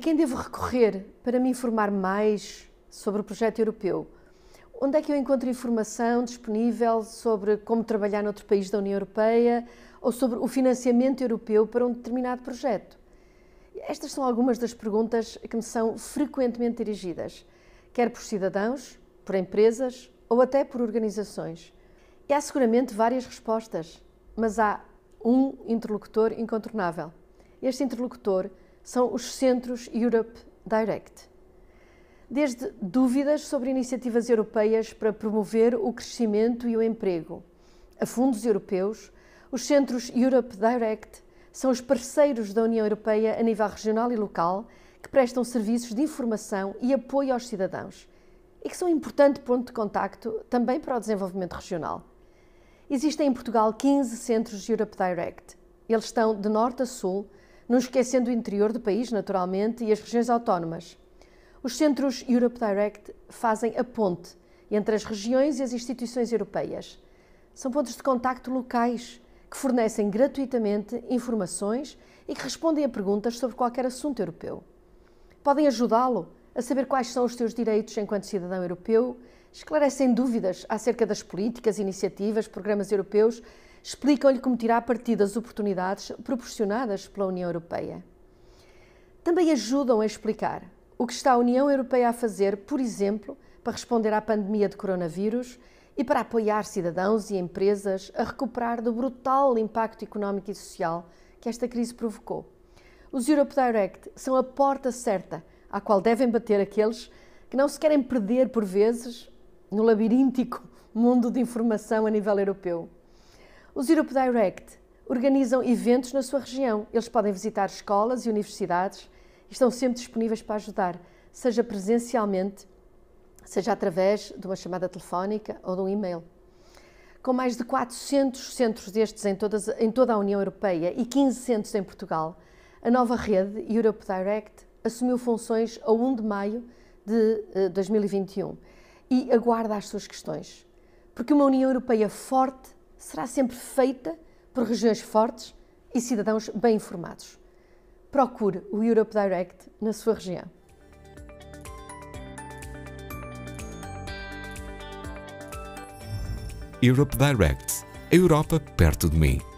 A quem devo recorrer para me informar mais sobre o projeto europeu? Onde é que eu encontro informação disponível sobre como trabalhar noutro país da União Europeia ou sobre o financiamento europeu para um determinado projeto? Estas são algumas das perguntas que me são frequentemente dirigidas, quer por cidadãos, por empresas ou até por organizações. E há seguramente várias respostas, mas há um interlocutor incontornável. Este interlocutor são os Centros Europe Direct. Desde dúvidas sobre iniciativas europeias para promover o crescimento e o emprego, a fundos europeus, os Centros Europe Direct são os parceiros da União Europeia a nível regional e local que prestam serviços de informação e apoio aos cidadãos e que são um importante ponto de contacto também para o desenvolvimento regional. Existem em Portugal 15 centros Europe Direct. Eles estão de norte a sul, não esquecendo o interior do país, naturalmente, e as regiões autónomas. Os centros Europe Direct fazem a ponte entre as regiões e as instituições europeias. São pontos de contacto locais que fornecem gratuitamente informações e que respondem a perguntas sobre qualquer assunto europeu. Podem ajudá-lo a saber quais são os seus direitos enquanto cidadão europeu, esclarecem dúvidas acerca das políticas, iniciativas, programas europeus explicam-lhe como tirar partido das oportunidades proporcionadas pela União Europeia. Também ajudam a explicar o que está a União Europeia a fazer, por exemplo, para responder à pandemia de coronavírus e para apoiar cidadãos e empresas a recuperar do brutal impacto económico e social que esta crise provocou. Os Europe Direct são a porta certa à qual devem bater aqueles que não se querem perder, por vezes, no labiríntico mundo de informação a nível europeu. Os Europe Direct organizam eventos na sua região. Eles podem visitar escolas e universidades e estão sempre disponíveis para ajudar, seja presencialmente, seja através de uma chamada telefónica ou de um e-mail. Com mais de 400 centros destes em, todas, em toda a União Europeia e 15 centros em Portugal, a nova rede Europe Direct assumiu funções a 1 de maio de 2021 eh, e aguarda as suas questões. Porque uma União Europeia forte será sempre feita por regiões fortes e cidadãos bem informados. Procure o Europe Direct na sua região. Europe Direct a Europa perto de mim.